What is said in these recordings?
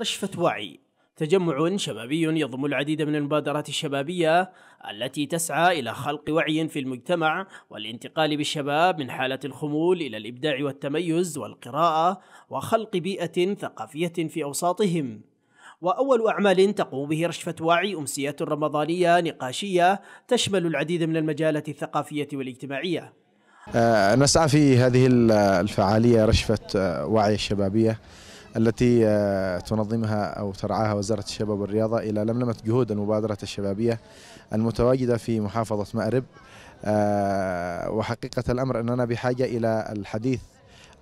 رشفة وعي تجمع شبابي يضم العديد من المبادرات الشبابية التي تسعى إلى خلق وعي في المجتمع والانتقال بالشباب من حالة الخمول إلى الإبداع والتميز والقراءة وخلق بيئة ثقافية في أوساطهم وأول أعمال تقوم به رشفة واعي أمسية رمضانية نقاشية تشمل العديد من المجالات الثقافية والاجتماعية آه، نسعى في هذه الفعالية رشفة آه، وعي الشبابية التي آه، تنظمها أو ترعاها وزارة الشباب والرياضة إلى لملمة جهود المبادرة الشبابية المتواجدة في محافظة مأرب آه، وحقيقة الأمر أننا بحاجة إلى الحديث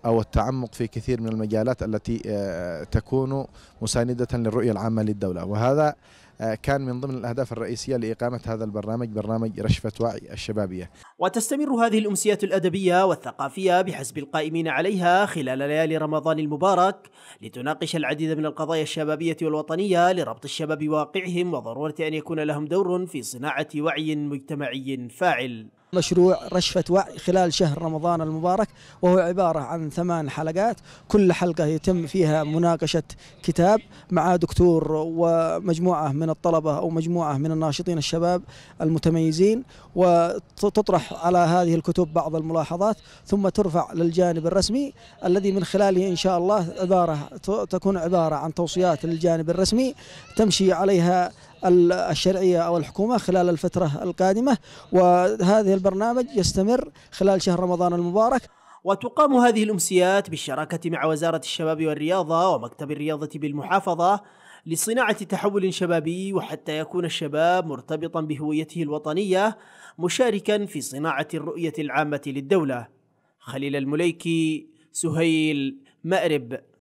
أو التعمق في كثير من المجالات التي آه، تكون مساندة للرؤية العامة للدولة وهذا آه، كان من ضمن الأهداف الرئيسية لإقامة هذا البرنامج برنامج رشفة وعي الشبابية وتستمر هذه الأمسيات الأدبية والثقافية بحسب القائمين عليها خلال ليالي رمضان المبارك لتناقش العديد من القضايا الشبابية والوطنية لربط الشباب بواقعهم وضرورة أن يكون لهم دور في صناعة وعي مجتمعي فاعل مشروع رشفة وعي خلال شهر رمضان المبارك وهو عبارة عن ثمان حلقات كل حلقة يتم فيها مناقشة كتاب مع دكتور ومجموعة من الطلبة أو مجموعة من الناشطين الشباب المتميزين وتطرح على هذه الكتب بعض الملاحظات ثم ترفع للجانب الرسمي الذي من خلاله إن شاء الله عبارة تكون عبارة عن توصيات للجانب الرسمي تمشي عليها الشرعية أو الحكومة خلال الفترة القادمة وهذه البرنامج يستمر خلال شهر رمضان المبارك وتقام هذه الأمسيات بالشراكة مع وزارة الشباب والرياضة ومكتب الرياضة بالمحافظة لصناعة تحول شبابي وحتى يكون الشباب مرتبطا بهويته الوطنية مشاركا في صناعة الرؤية العامة للدولة خليل المليكي سهيل مأرب